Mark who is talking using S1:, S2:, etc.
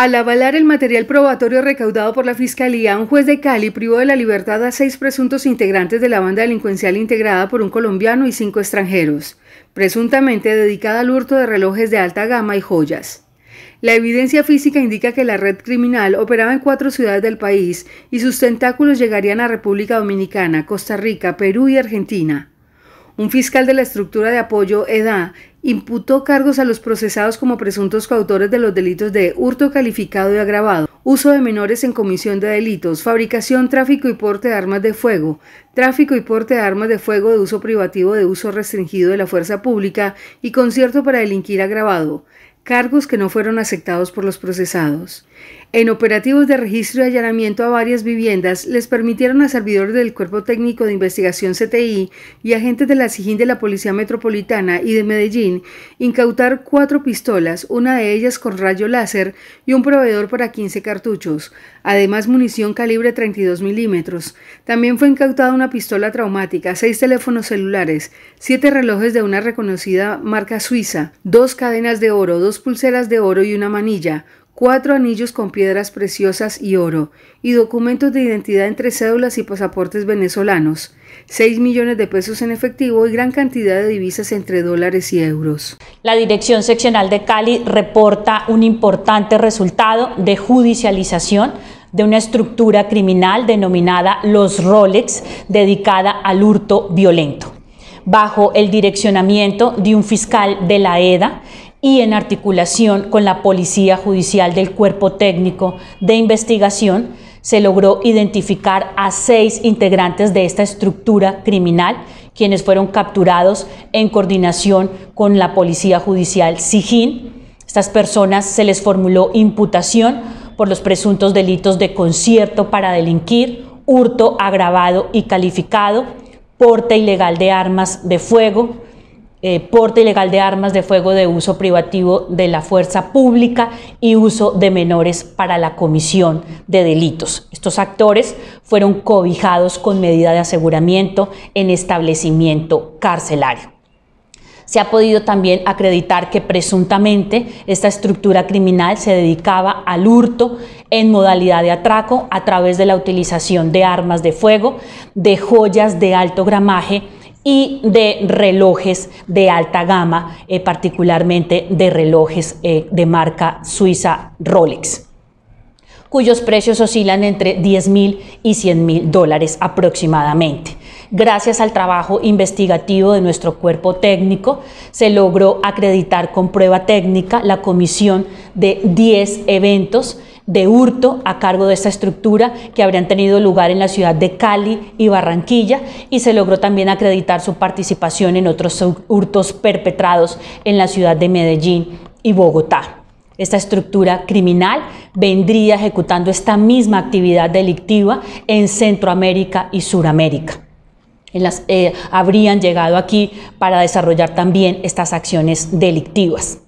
S1: Al avalar el material probatorio recaudado por la Fiscalía, un juez de Cali privó de la libertad a seis presuntos integrantes de la banda delincuencial integrada por un colombiano y cinco extranjeros, presuntamente dedicada al hurto de relojes de alta gama y joyas. La evidencia física indica que la red criminal operaba en cuatro ciudades del país y sus tentáculos llegarían a República Dominicana, Costa Rica, Perú y Argentina. Un fiscal de la estructura de apoyo EDA imputó cargos a los procesados como presuntos coautores de los delitos de hurto calificado y agravado, uso de menores en comisión de delitos, fabricación, tráfico y porte de armas de fuego, tráfico y porte de armas de fuego de uso privativo de uso restringido de la fuerza pública y concierto para delinquir agravado, cargos que no fueron aceptados por los procesados. En operativos de registro y allanamiento a varias viviendas, les permitieron a servidores del Cuerpo Técnico de Investigación CTI y agentes de la SIGIN de la Policía Metropolitana y de Medellín incautar cuatro pistolas, una de ellas con rayo láser y un proveedor para 15 cartuchos, además munición calibre 32 milímetros. También fue incautada una pistola traumática, seis teléfonos celulares, siete relojes de una reconocida marca suiza, dos cadenas de oro, dos pulseras de oro y una manilla, cuatro anillos con piedras preciosas y oro, y documentos de identidad entre cédulas y pasaportes venezolanos, 6 millones de pesos en efectivo y gran cantidad de divisas entre dólares y euros.
S2: La Dirección Seccional de Cali reporta un importante resultado de judicialización de una estructura criminal denominada los Rolex, dedicada al hurto violento. Bajo el direccionamiento de un fiscal de la EDA, y en articulación con la Policía Judicial del Cuerpo Técnico de Investigación, se logró identificar a seis integrantes de esta estructura criminal, quienes fueron capturados en coordinación con la Policía Judicial Sijín. Estas personas se les formuló imputación por los presuntos delitos de concierto para delinquir, hurto agravado y calificado, porte ilegal de armas de fuego, eh, porte ilegal de armas de fuego de uso privativo de la fuerza pública y uso de menores para la comisión de delitos. Estos actores fueron cobijados con medida de aseguramiento en establecimiento carcelario. Se ha podido también acreditar que presuntamente esta estructura criminal se dedicaba al hurto en modalidad de atraco a través de la utilización de armas de fuego, de joyas de alto gramaje, y de relojes de alta gama, eh, particularmente de relojes eh, de marca suiza Rolex cuyos precios oscilan entre 10 mil y 100 mil dólares aproximadamente. Gracias al trabajo investigativo de nuestro cuerpo técnico, se logró acreditar con prueba técnica la comisión de 10 eventos de hurto a cargo de esta estructura que habrían tenido lugar en la ciudad de Cali y Barranquilla y se logró también acreditar su participación en otros hurtos perpetrados en la ciudad de Medellín y Bogotá. Esta estructura criminal vendría ejecutando esta misma actividad delictiva en Centroamérica y Suramérica. En eh, habrían llegado aquí para desarrollar también estas acciones delictivas.